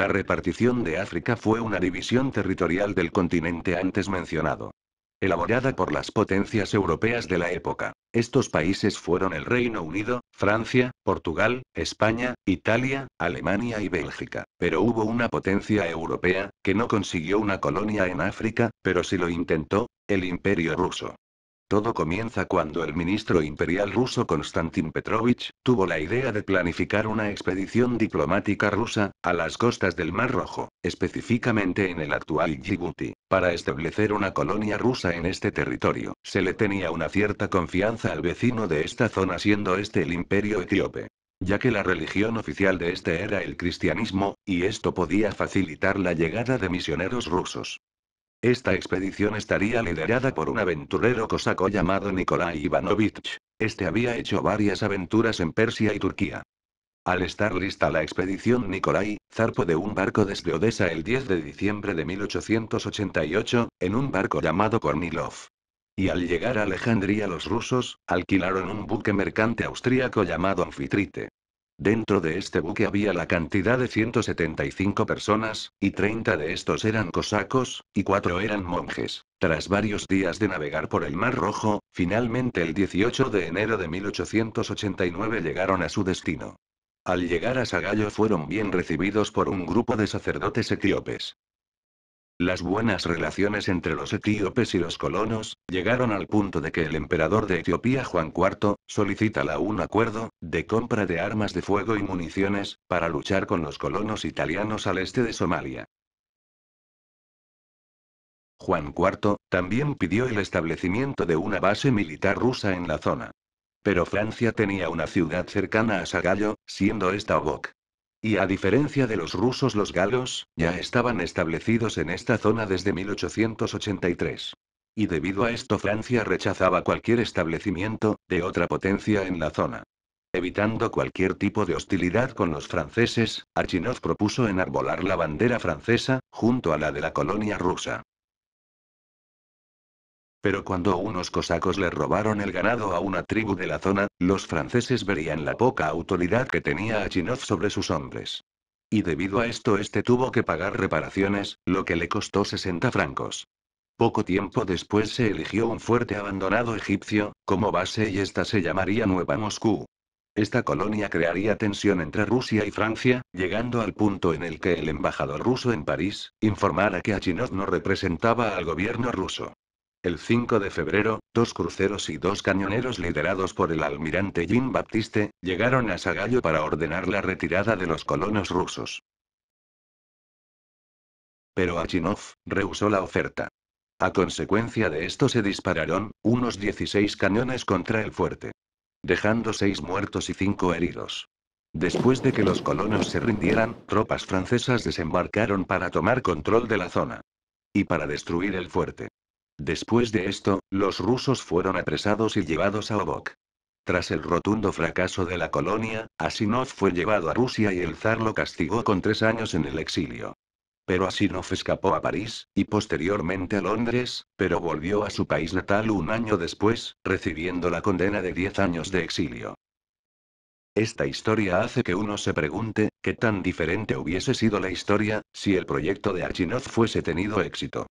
La repartición de África fue una división territorial del continente antes mencionado. Elaborada por las potencias europeas de la época, estos países fueron el Reino Unido, Francia, Portugal, España, Italia, Alemania y Bélgica. Pero hubo una potencia europea, que no consiguió una colonia en África, pero sí lo intentó, el Imperio ruso. Todo comienza cuando el ministro imperial ruso Konstantin Petrovich tuvo la idea de planificar una expedición diplomática rusa a las costas del Mar Rojo, específicamente en el actual Djibouti, para establecer una colonia rusa en este territorio. Se le tenía una cierta confianza al vecino de esta zona siendo este el imperio etíope ya que la religión oficial de este era el cristianismo, y esto podía facilitar la llegada de misioneros rusos. Esta expedición estaría liderada por un aventurero cosaco llamado Nikolai Ivanovich. Este había hecho varias aventuras en Persia y Turquía. Al estar lista la expedición Nikolai, zarpo de un barco desde Odessa el 10 de diciembre de 1888, en un barco llamado Kornilov. Y al llegar a Alejandría los rusos, alquilaron un buque mercante austríaco llamado Anfitrite. Dentro de este buque había la cantidad de 175 personas, y 30 de estos eran cosacos, y 4 eran monjes. Tras varios días de navegar por el Mar Rojo, finalmente el 18 de enero de 1889 llegaron a su destino. Al llegar a Sagallo fueron bien recibidos por un grupo de sacerdotes etíopes. Las buenas relaciones entre los etíopes y los colonos, llegaron al punto de que el emperador de Etiopía Juan IV, solicitala un acuerdo, de compra de armas de fuego y municiones, para luchar con los colonos italianos al este de Somalia. Juan IV, también pidió el establecimiento de una base militar rusa en la zona. Pero Francia tenía una ciudad cercana a Sagallo, siendo esta Obok. Y a diferencia de los rusos, los galos, ya estaban establecidos en esta zona desde 1883. Y debido a esto Francia rechazaba cualquier establecimiento de otra potencia en la zona. Evitando cualquier tipo de hostilidad con los franceses, Archinov propuso enarbolar la bandera francesa, junto a la de la colonia rusa. Pero cuando unos cosacos le robaron el ganado a una tribu de la zona, los franceses verían la poca autoridad que tenía Achinov sobre sus hombres. Y debido a esto este tuvo que pagar reparaciones, lo que le costó 60 francos. Poco tiempo después se eligió un fuerte abandonado egipcio, como base y esta se llamaría Nueva Moscú. Esta colonia crearía tensión entre Rusia y Francia, llegando al punto en el que el embajador ruso en París informara que Achinov no representaba al gobierno ruso. El 5 de febrero, dos cruceros y dos cañoneros liderados por el almirante Jean Baptiste, llegaron a Sagallo para ordenar la retirada de los colonos rusos. Pero Achinov rehusó la oferta. A consecuencia de esto se dispararon unos 16 cañones contra el fuerte, dejando seis muertos y cinco heridos. Después de que los colonos se rindieran, tropas francesas desembarcaron para tomar control de la zona y para destruir el fuerte. Después de esto, los rusos fueron apresados y llevados a Obok. Tras el rotundo fracaso de la colonia, Asinov fue llevado a Rusia y el zar lo castigó con tres años en el exilio. Pero Asinov escapó a París, y posteriormente a Londres, pero volvió a su país natal un año después, recibiendo la condena de diez años de exilio. Esta historia hace que uno se pregunte, ¿qué tan diferente hubiese sido la historia, si el proyecto de archinov fuese tenido éxito?